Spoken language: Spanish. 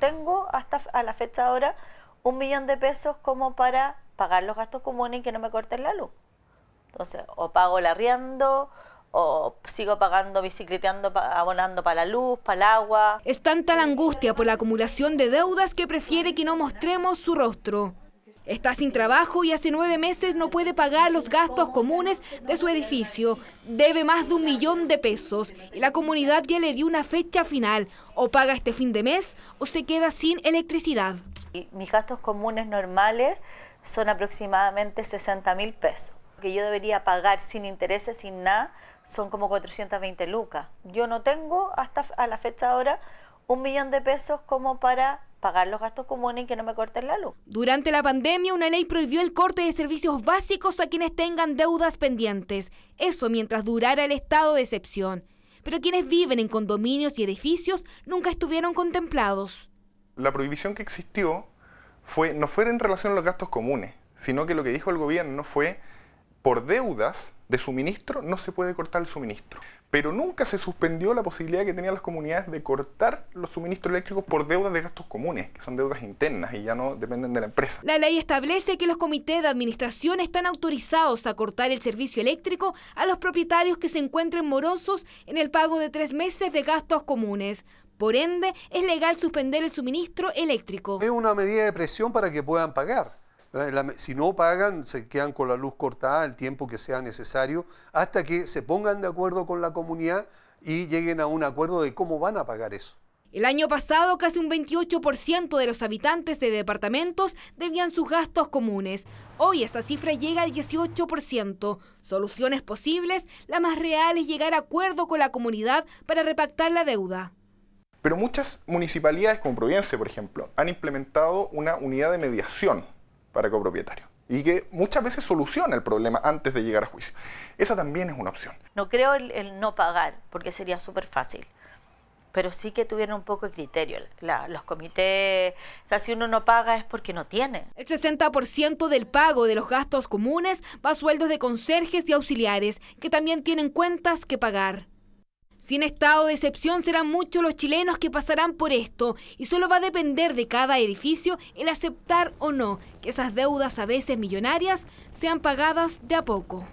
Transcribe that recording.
tengo hasta a la fecha ahora un millón de pesos como para pagar los gastos comunes y que no me corten la luz. Entonces, o pago el arriendo, o sigo pagando, bicicleteando, abonando para la luz, para el agua. Es tanta la angustia por la acumulación de deudas que prefiere que no mostremos su rostro. Está sin trabajo y hace nueve meses no puede pagar los gastos comunes de su edificio. Debe más de un millón de pesos y la comunidad ya le dio una fecha final. O paga este fin de mes o se queda sin electricidad. Mis gastos comunes normales son aproximadamente 60 mil pesos. Que yo debería pagar sin intereses, sin nada, son como 420 lucas. Yo no tengo hasta a la fecha ahora un millón de pesos como para pagar los gastos comunes y que no me corten la luz. Durante la pandemia, una ley prohibió el corte de servicios básicos a quienes tengan deudas pendientes. Eso mientras durara el estado de excepción. Pero quienes viven en condominios y edificios nunca estuvieron contemplados. La prohibición que existió fue, no fue en relación a los gastos comunes, sino que lo que dijo el gobierno fue por deudas de suministro no se puede cortar el suministro. Pero nunca se suspendió la posibilidad que tenían las comunidades de cortar los suministros eléctricos por deudas de gastos comunes, que son deudas internas y ya no dependen de la empresa. La ley establece que los comités de administración están autorizados a cortar el servicio eléctrico a los propietarios que se encuentren morosos en el pago de tres meses de gastos comunes. Por ende, es legal suspender el suministro eléctrico. Es una medida de presión para que puedan pagar si no pagan, se quedan con la luz cortada el tiempo que sea necesario, hasta que se pongan de acuerdo con la comunidad y lleguen a un acuerdo de cómo van a pagar eso. El año pasado, casi un 28% de los habitantes de departamentos debían sus gastos comunes. Hoy esa cifra llega al 18%. Soluciones posibles, la más real es llegar a acuerdo con la comunidad para repactar la deuda. Pero muchas municipalidades, como Providencia, por ejemplo, han implementado una unidad de mediación para copropietario y que muchas veces soluciona el problema antes de llegar a juicio. Esa también es una opción. No creo el, no pagar, porque sería súper fácil, pero sí que tuviera un poco de criterio. los comités, sea, si uno no paga es porque no tiene. El 60% del pago de los gastos comunes va a sueldos de conserjes y auxiliares, que también tienen cuentas que pagar. Sin estado de excepción serán muchos los chilenos que pasarán por esto y solo va a depender de cada edificio el aceptar o no que esas deudas a veces millonarias sean pagadas de a poco.